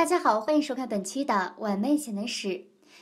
大家好，欢迎收看本期的《晚妹潜能史》。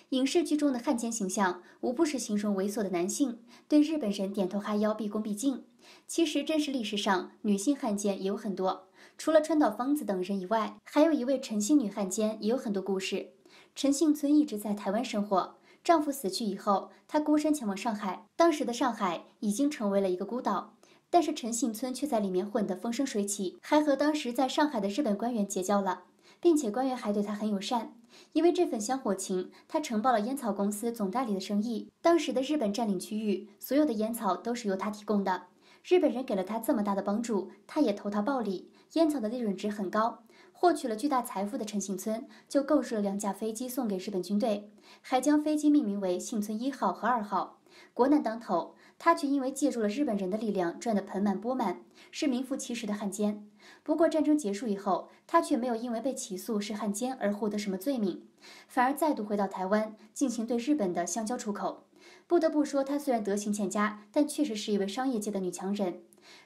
影视剧中的汉奸形象，无不是形容猥琐的男性，对日本人点头哈腰、毕恭毕敬。其实，真实历史上女性汉奸也有很多。除了川岛芳子等人以外，还有一位陈姓女汉奸，也有很多故事。陈幸村一直在台湾生活，丈夫死去以后，她孤身前往上海。当时的上海已经成为了一个孤岛，但是陈幸村却在里面混得风生水起，还和当时在上海的日本官员结交了。并且官员还对他很友善，因为这份香火情，他承包了烟草公司总代理的生意。当时的日本占领区域，所有的烟草都是由他提供的。日本人给了他这么大的帮助，他也投桃报李。烟草的利润值很高，获取了巨大财富的陈幸村就购置了两架飞机送给日本军队，还将飞机命名为“幸村一号”和“二号”。国难当头，他却因为借助了日本人的力量，赚得盆满钵满，是名副其实的汉奸。不过战争结束以后，他却没有因为被起诉是汉奸而获得什么罪名，反而再度回到台湾进行对日本的香蕉出口。不得不说，他虽然德行欠佳，但确实是一位商业界的女强人。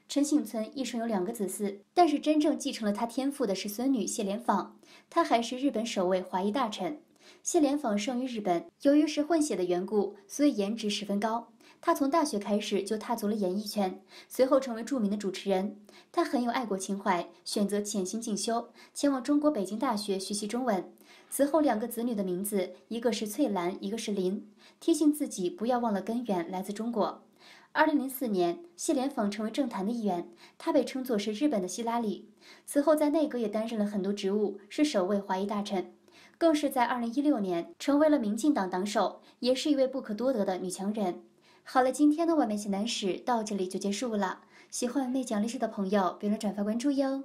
陈幸村一生有两个子嗣，但是真正继承了他天赋的是孙女谢莲芳，她还是日本首位华裔大臣。谢莲舫生于日本，由于是混血的缘故，所以颜值十分高。他从大学开始就踏足了演艺圈，随后成为著名的主持人。他很有爱国情怀，选择潜心进修，前往中国北京大学学习中文。此后，两个子女的名字一个是翠兰，一个是林，提醒自己不要忘了根源来自中国。二零零四年，谢莲舫成为政坛的一员，他被称作是日本的希拉里。此后，在内阁也担任了很多职务，是首位华裔大臣。更是在二零一六年成为了民进党党首，也是一位不可多得的女强人。好了，今天的外面写男史到这里就结束了。喜欢美蒋历师的朋友，忘了转发、关注哟。